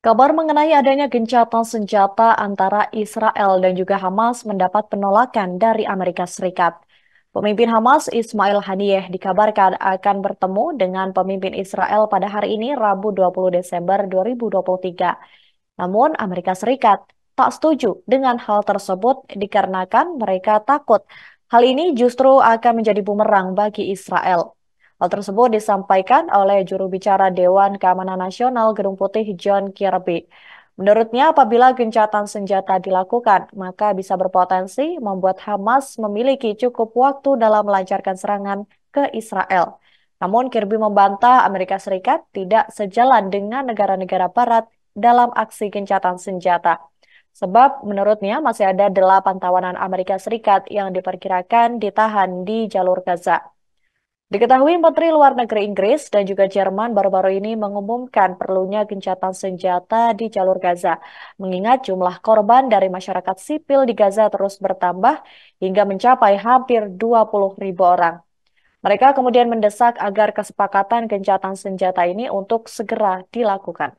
Kabar mengenai adanya gencatan senjata antara Israel dan juga Hamas mendapat penolakan dari Amerika Serikat. Pemimpin Hamas Ismail Haniyeh dikabarkan akan bertemu dengan pemimpin Israel pada hari ini Rabu 20 Desember 2023. Namun Amerika Serikat tak setuju dengan hal tersebut dikarenakan mereka takut hal ini justru akan menjadi bumerang bagi Israel. Hal tersebut disampaikan oleh juru bicara Dewan Keamanan Nasional Gedung Putih John Kirby. Menurutnya, apabila gencatan senjata dilakukan, maka bisa berpotensi membuat Hamas memiliki cukup waktu dalam melancarkan serangan ke Israel. Namun Kirby membantah Amerika Serikat tidak sejalan dengan negara-negara barat dalam aksi gencatan senjata. Sebab menurutnya masih ada delapan tawanan Amerika Serikat yang diperkirakan ditahan di jalur Gaza. Diketahui Menteri Luar Negeri Inggris dan juga Jerman baru-baru ini mengumumkan perlunya gencatan senjata di jalur Gaza, mengingat jumlah korban dari masyarakat sipil di Gaza terus bertambah hingga mencapai hampir 20 ribu orang. Mereka kemudian mendesak agar kesepakatan gencatan senjata ini untuk segera dilakukan.